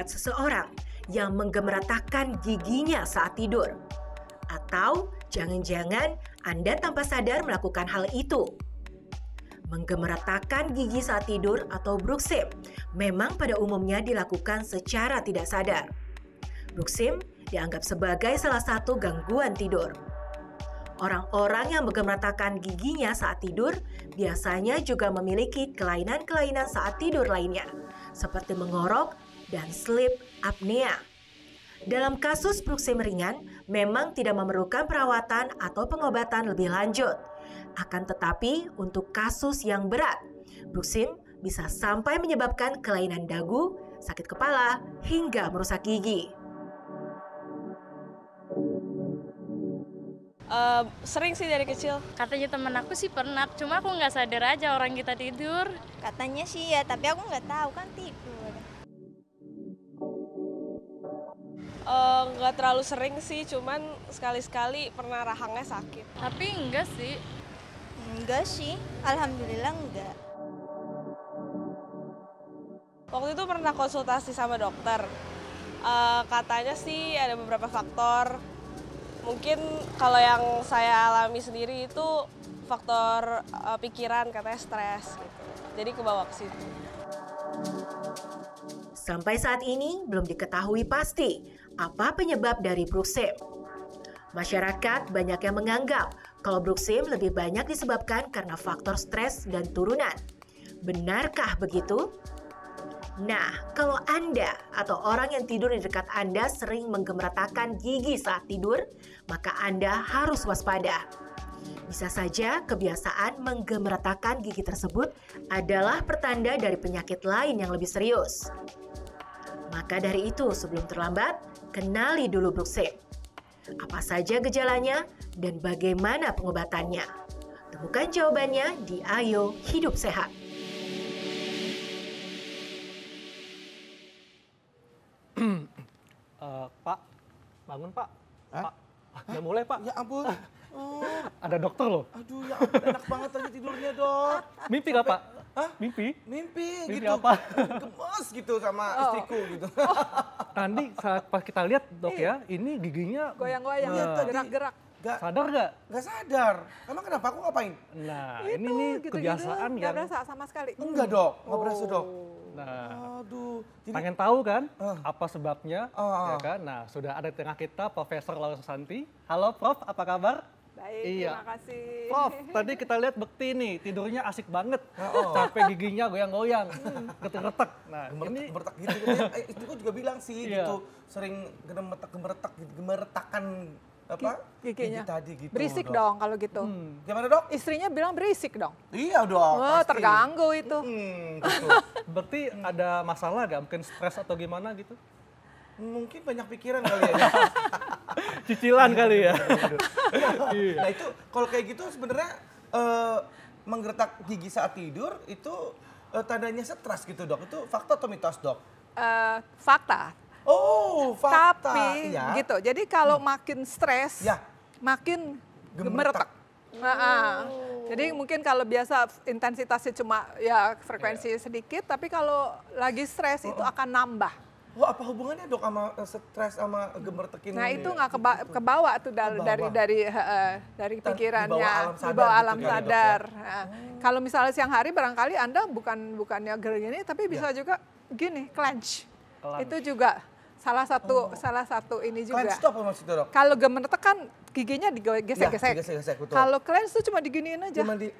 melihat seseorang yang menggemeratakan giginya saat tidur. Atau jangan-jangan Anda tanpa sadar melakukan hal itu. Menggemeratakan gigi saat tidur atau bruxism memang pada umumnya dilakukan secara tidak sadar. Bruxism dianggap sebagai salah satu gangguan tidur. Orang-orang yang menggemeratakan giginya saat tidur biasanya juga memiliki kelainan-kelainan saat tidur lainnya, seperti mengorok dan sleep apnea. Dalam kasus bruksim ringan, memang tidak memerlukan perawatan atau pengobatan lebih lanjut. Akan tetapi, untuk kasus yang berat, bruksim bisa sampai menyebabkan kelainan dagu, sakit kepala, hingga merusak gigi. Uh, sering sih dari kecil. Katanya temen aku sih pernah, cuma aku nggak sadar aja orang kita tidur. Katanya sih ya, tapi aku nggak tahu kan tidur. nggak terlalu sering sih, cuman sekali-sekali pernah rahangnya sakit. Tapi enggak sih. Enggak sih, alhamdulillah enggak. Waktu itu pernah konsultasi sama dokter. Uh, katanya sih ada beberapa faktor. Mungkin kalau yang saya alami sendiri itu faktor uh, pikiran katanya stres gitu. Jadi kebawa ke situ. Sampai saat ini belum diketahui pasti apa penyebab dari bruxism? Masyarakat banyak yang menganggap kalau bruxism lebih banyak disebabkan karena faktor stres dan turunan. Benarkah begitu? Nah, kalau Anda atau orang yang tidur di dekat Anda sering menggemeratakan gigi saat tidur, maka Anda harus waspada. Bisa saja kebiasaan menggemeratakan gigi tersebut adalah pertanda dari penyakit lain yang lebih serius. Maka dari itu, sebelum terlambat, kenali dulu bruxism. Apa saja gejalanya dan bagaimana pengobatannya? Temukan jawabannya di Ayo Hidup Sehat. uh, Pak, bangun Pak. Hah? Pak, udah mulai Pak. Ya ampun. Oh. Ada dokter loh. Aduh ya ampun, enak banget tadi tidurnya dok. Mimpi gak Pak? Hah? Mimpi? Mimpi, mimpi gitu. apa? Gemes gitu sama oh. istriku gitu. Oh. Tadi saat pas kita lihat dok iya. ya, ini giginya goyang-goyang, nah, gerak-gerak. Gak, sadar gak? Gak sadar. Emang kenapa aku ngapain? Nah, gitu, ini nih gitu, kebiasaan gitu. yang... Gak berasa sama sekali? Enggak dok, oh. gak berasa dok. Nah, Aduh, jadi, pengen tahu kan uh, apa sebabnya, uh, ya kan? Nah, sudah ada di tengah kita Profesor Laura Santi. Halo Prof, apa kabar? Baik, iya. terima kasih. Prof, tadi kita lihat Bekti nih, tidurnya asik banget. Oh. Sampai giginya goyang-goyang, hmm. getek-getek. Nah, gemertak, ini... gemeretak gitu. Eh, eh, itu juga bilang sih iya. gitu, sering gemeretak, gemertak gitu, gemertakan apa giginya. Gigi tadi gitu. Berisik dok. dong kalau gitu. Hmm. Gimana dok? Istrinya bilang berisik dong. Iya dong. Wah, pasti. terganggu itu. Hmm, gitu. Berarti hmm. ada masalah gak? Mungkin stres atau gimana gitu? Mungkin banyak pikiran kali ya. Cicilan kali ya. Iya. Iya. nah itu kalau kayak gitu sebenarnya uh, menggertak gigi saat tidur itu uh, tandanya stres gitu dok. Itu fakta atau mitos dok? Uh, fakta. Oh fakta. Tapi ya. gitu. Jadi kalau hmm. makin stres, ya. makin gemeretak. oh. Jadi mungkin kalau biasa intensitasnya cuma ya frekuensi yeah. sedikit, tapi kalau lagi stres oh. itu akan nambah. Wah apa hubungannya dok sama eh, stres sama gemertekin? Nah itu nggak keba gitu. kebawa tuh dari kebawa. dari dari uh, dari pikirannya di bawah alam sadar. Gitu kan, ya, ya. sadar. Ya, nah, hmm. Kalau misalnya siang hari barangkali anda bukan bukannya gini tapi bisa ya. juga gini clench. clench. Itu juga salah satu oh. salah satu ini juga. Clench itu apa maksudnya dok? Kalau gemertekan giginya digesek-gesek. Ya, Kalau clench itu cuma diginiin aja. Cuma di,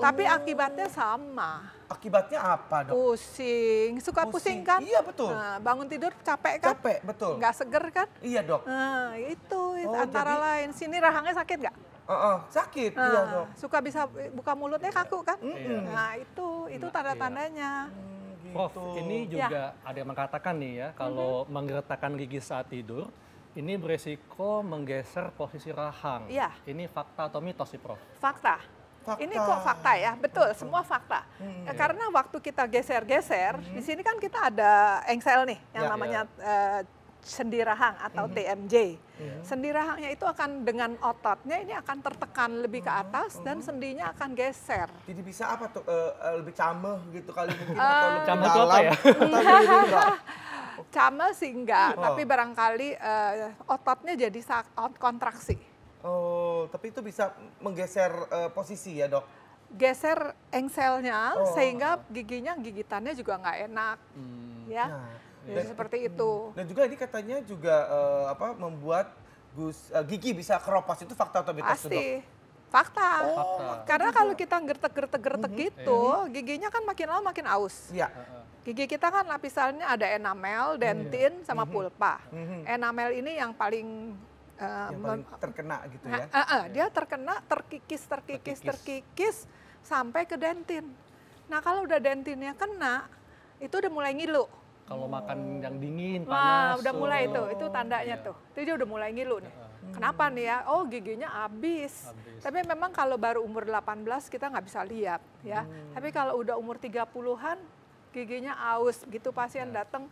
tapi oh. akibatnya sama. Akibatnya apa dok? Pusing, suka pusing, pusing kan? Iya betul. Nah, bangun tidur capek kan? Capek betul. Gak seger kan? Iya dok. Nah, itu oh, antara jadi... lain. Sini rahangnya sakit gak? Uh, uh, sakit, iya, nah, iya dok. Suka bisa buka mulutnya kaku kan? Iya. Nah itu itu tanda tandanya. Iya. Mm, gitu. Prof, ini ya. juga ya. ada yang mengatakan nih ya kalau mm -hmm. menggeretakkan gigi saat tidur ini beresiko menggeser posisi rahang. Iya. Ini fakta atau mitos sih, Prof? Fakta. Fakta. Ini kok fakta ya, betul, semua fakta. Hmm. Ya, karena waktu kita geser-geser, hmm. di sini kan kita ada engsel nih, yang ya, ya. namanya ya. Uh, sendirahang atau hmm. TMJ. Yeah. Sendirahangnya itu akan dengan ototnya ini akan tertekan lebih ke atas hmm. dan sendinya akan geser. Jadi bisa apa tuh uh, lebih cameh gitu kali mungkin atau lebih cameh dalam, apa ya? Iya. cameh Cama sih enggak, oh. tapi barangkali uh, ototnya jadi kontraksi betul. Tapi itu bisa menggeser uh, posisi ya dok? Geser engselnya oh. sehingga giginya gigitannya juga nggak enak, hmm. ya. Nah. Dan, seperti hmm. itu. Dan juga ini katanya juga uh, apa membuat gus, uh, gigi bisa keropos itu fakta atau mitos Pasti. Dok? Fakta. Oh, fakta. Karena kalau kita gertek-gertek-gertek mm -hmm. gitu, mhm. giginya kan makin lama makin aus. Ya. Gigi kita kan lapisannya ada enamel, iya. dentin, mm -hmm. sama mhm. pulpa. Mm -hmm. Enamel ini yang paling uh, yang paling terkena gitu ya. Uh, uh, uh, dia iya. terkena terkikis, terkikis, terkikis, terkikis sampai ke dentin. Nah, kalau udah dentinnya kena, itu udah mulai ngilu. Kalau oh. makan yang dingin, panas. Nah, udah mulai oh. tuh, itu tandanya yeah. tuh. Itu dia udah mulai ngilu nih. Hmm. Kenapa nih ya? Oh giginya habis. Tapi memang kalau baru umur 18 kita nggak bisa lihat ya. Hmm. Tapi kalau udah umur 30-an giginya aus gitu pasien ya. datang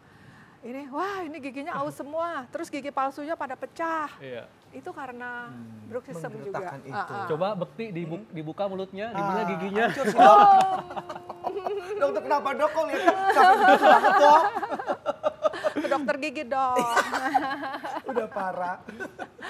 ini wah ini giginya aus semua terus gigi palsunya pada pecah iya. itu karena hmm. brook system juga itu. Ah, ah. coba bekti dibu hmm. dibuka mulutnya ah, dibilang uh, giginya oh. untuk dokter kenapa dok kok lihat ke dokter gigi dong udah parah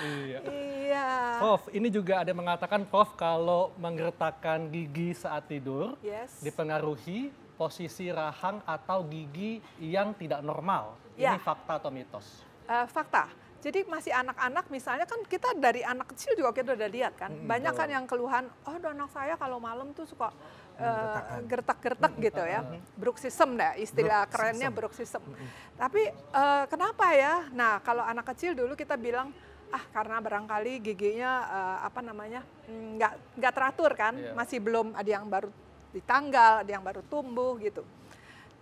iya iya prof ini juga ada mengatakan prof kalau menggertakkan gigi saat tidur yes. dipengaruhi posisi rahang atau gigi yang tidak normal. Ya. Ini fakta atau mitos? Uh, fakta. Jadi masih anak-anak misalnya kan kita dari anak kecil juga kita udah lihat kan. Hmm, banyak kan yang keluhan, oh anak saya kalau malam tuh suka eh, gertak-gertak uh, gitu ya. Bruxism deh istilah bruxism. kerennya bruxism. Hmm. Tapi uh, kenapa ya? Nah kalau anak kecil dulu kita bilang, ah karena barangkali giginya uh, apa namanya mm, nggak nggak teratur kan yeah. masih belum ada yang baru di tanggal, ada yang baru tumbuh gitu.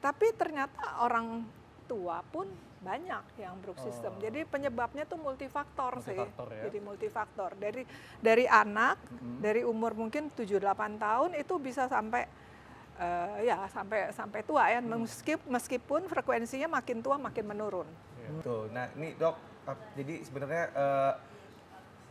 Tapi ternyata orang tua pun banyak yang Brook system. Oh. Jadi penyebabnya tuh multifaktor, multifaktor sih. Ya. Jadi multifaktor. Dari dari anak, mm -hmm. dari umur mungkin 7 8 tahun itu bisa sampai uh, ya sampai sampai tua ya. mm. Meskipun meskipun frekuensinya makin tua makin menurun. Ya. Tuh. Nah, ini Dok, jadi sebenarnya uh, eh,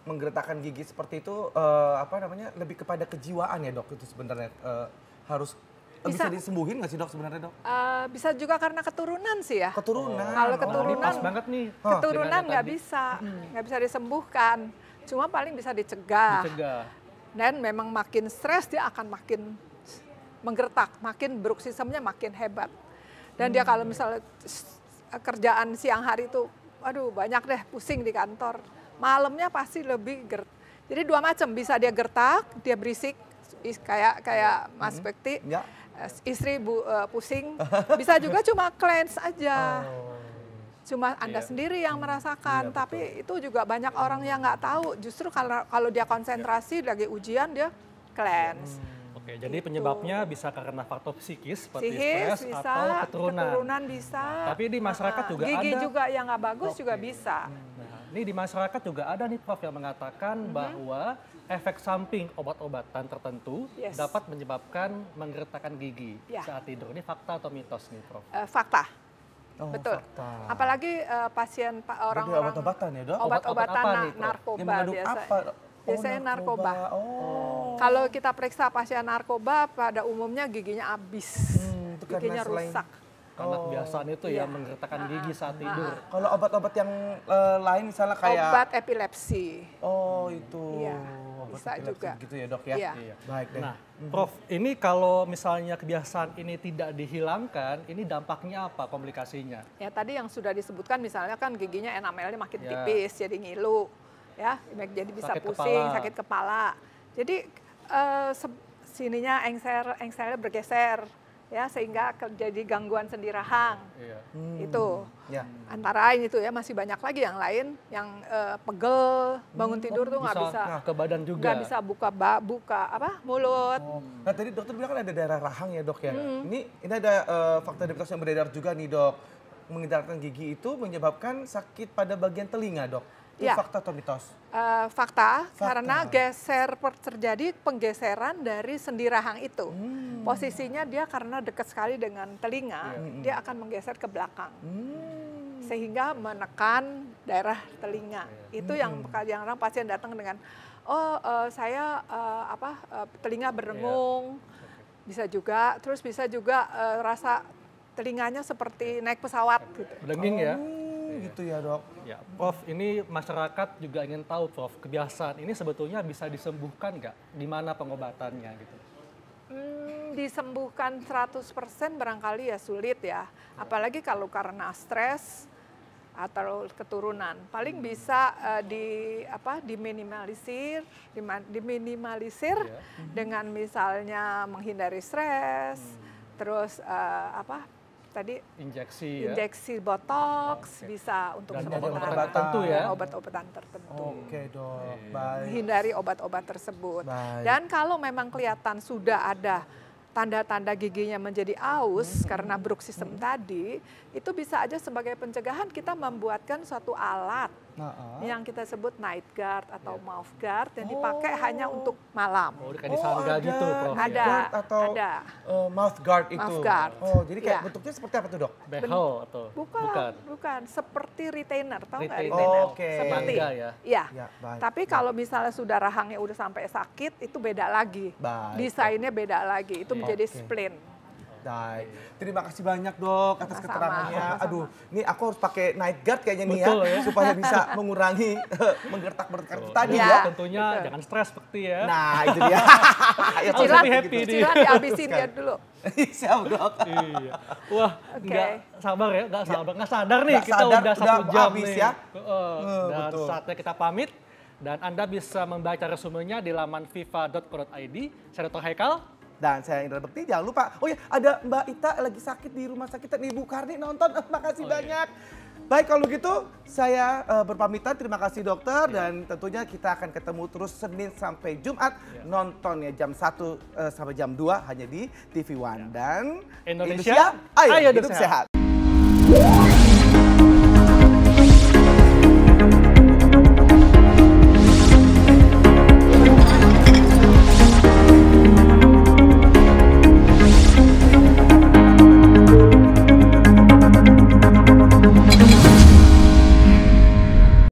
menggeretakkan gigi seperti itu uh, apa namanya? lebih kepada kejiwaan ya, Dok, itu sebenarnya uh, harus bisa, bisa disembuhin nggak sih dok sebenarnya dok? Uh, bisa juga karena keturunan sih ya. Keturunan. Kalau oh, keturunan, oh, pas banget nih. Keturunan nggak bisa, hmm. nggak bisa disembuhkan. Cuma paling bisa dicegah. Dicegah. Dan memang makin stres dia akan makin menggertak, makin beruk sistemnya makin hebat. Dan hmm. dia kalau misalnya kerjaan siang hari itu, aduh banyak deh pusing di kantor. Malamnya pasti lebih gertak. Jadi dua macam, bisa dia gertak, dia berisik, is, kayak kayak iya. Mas hmm. ya. Eh, istri bu, uh, pusing bisa juga cuma cleanse aja. Oh. Cuma Anda yeah. sendiri yang mm. merasakan, yeah, tapi itu juga banyak mm. orang yang nggak tahu. Justru kalau kalau dia konsentrasi yeah. lagi ujian dia cleanse. Hmm. Oke, jadi gitu. penyebabnya bisa karena faktor psikis seperti stres atau keturunan. Keturunan bisa. tapi di masyarakat ah, juga Gigi ada. Gigi juga yang nggak bagus okay. juga bisa. Hmm. Ini di masyarakat juga ada nih Prof yang mengatakan mm -hmm. bahwa efek samping obat-obatan tertentu yes. dapat menyebabkan menggeretakan gigi yeah. saat tidur. Ini fakta atau mitos nih Prof? Uh, fakta. Oh, Betul. Fakta. Apalagi uh, pasien orang-orang obat-obatan ya, dok. Obat-obatan obat na narkoba biasanya. Apa? Oh, biasanya narkoba. narkoba. Oh. Kalau kita periksa pasien narkoba pada umumnya giginya habis, hmm, giginya rusak. Karena oh. itu ya, ya menggertakkan gigi ah, ah, saat ah, tidur. Kalau obat-obat yang e, lain misalnya kayak obat epilepsi. Oh, itu. Iya. Bisa juga. Gitu ya, Dok ya. Iya. iya. Baik deh. Nah, mhm. Prof, ini kalau misalnya kebiasaan ini tidak dihilangkan, ini dampaknya apa komplikasinya? Ya, tadi yang sudah disebutkan misalnya kan giginya enamelnya makin ya. tipis jadi ngilu ya, jadi bisa sakit pusing, kepala. sakit kepala. Jadi uh, sininya engsel engselnya bergeser ya sehingga jadi gangguan rahang iya. hmm. itu ya. antara lain itu ya masih banyak lagi yang lain yang uh, pegel bangun hmm. tidur tuh nggak bisa, bisa ke badan juga nggak bisa buka buka apa mulut oh. nah tadi dokter bilang kan ada daerah rahang ya dok ya hmm. ini ini ada uh, fakta debitas yang beredar juga nih dok mengedarkan gigi itu menyebabkan sakit pada bagian telinga, dok. Itu ya. fakta atau mitos? Uh, fakta, fakta, karena geser terjadi penggeseran dari sendi rahang itu. Hmm. Posisinya dia karena dekat sekali dengan telinga, yeah. dia hmm. akan menggeser ke belakang. Hmm. Sehingga menekan daerah telinga. Ya, ya. Itu hmm. yang kadang orang pasien datang dengan oh uh, saya uh, apa uh, telinga ya. berengung. Yeah. Bisa juga, terus bisa juga uh, rasa telinganya seperti naik pesawat gitu. ya? Oh, gitu ya dok. Ya, Prof, ini masyarakat juga ingin tahu Prof, kebiasaan ini sebetulnya bisa disembuhkan nggak? Di mana pengobatannya gitu? Hmm, disembuhkan 100% barangkali ya sulit ya. Apalagi kalau karena stres atau keturunan. Paling hmm. bisa uh, di apa diminimalisir, diminimalisir yeah. dengan misalnya menghindari stres, hmm. terus uh, apa tadi injeksi ya. injeksi ya? botox okay. bisa untuk obat-obatan ya obat-obatan tertentu oke okay, dok iya. hindari obat-obat tersebut baik. dan kalau memang kelihatan sudah ada tanda-tanda giginya menjadi aus hmm. karena brook system hmm. tadi, itu bisa aja sebagai pencegahan kita membuatkan suatu alat nah, uh. yang kita sebut night guard atau yeah. mouth guard yang oh. dipakai oh. hanya untuk malam. Oh, kayak oh, ada gitu, Prof. Ada, guard atau ada. Uh, mouth guard itu. Mouth guard. Oh, jadi kayak yeah. bentuknya seperti apa tuh, Dok? Behel atau bukan? Bukan, bukan. seperti retainer, tahu nggak retainer? Oh, okay. Seperti Bangga, ya. Iya. Ya, baik, Tapi kalau misalnya sudah rahangnya udah sampai sakit, itu beda lagi. Baik. Desainnya beda lagi. Itu yeah menjadi okay. spleen. Baik. Terima kasih banyak dok atas sama keterangannya. sama Aduh, ini aku harus pakai night guard kayaknya nih ya, ya, supaya bisa mengurangi menggertak bertekan tadi ya, ya. Tentunya Betul. jangan stres seperti ya. Nah itu dia. Gitu. ya, Cilat, happy gitu. dihabisin dia dulu. Siap dok. iya. Wah, okay. nggak sabar ya, nggak ya. sabar, nggak sadar nih gak kita sadar, udah satu jam habis nih. Ya. Uh, uh, dan saatnya kita pamit. Dan Anda bisa membaca resumenya di laman fifa.co.id. Saya Dr. Haikal. Dan saya Indra Bekti, jangan lupa. Oh ya, ada Mbak Ita lagi sakit di rumah sakit. Ibu Karni nonton, eh, makasih oh, iya. banyak. Iya. Baik kalau gitu saya uh, berpamitan terima kasih dokter ya. dan tentunya kita akan ketemu terus Senin sampai Jumat ya. nontonnya jam 1 uh, eh, sampai jam 2 hanya di TV One ya. dan Indonesia, Indonesia ayo, ayo hidup sehat. sehat.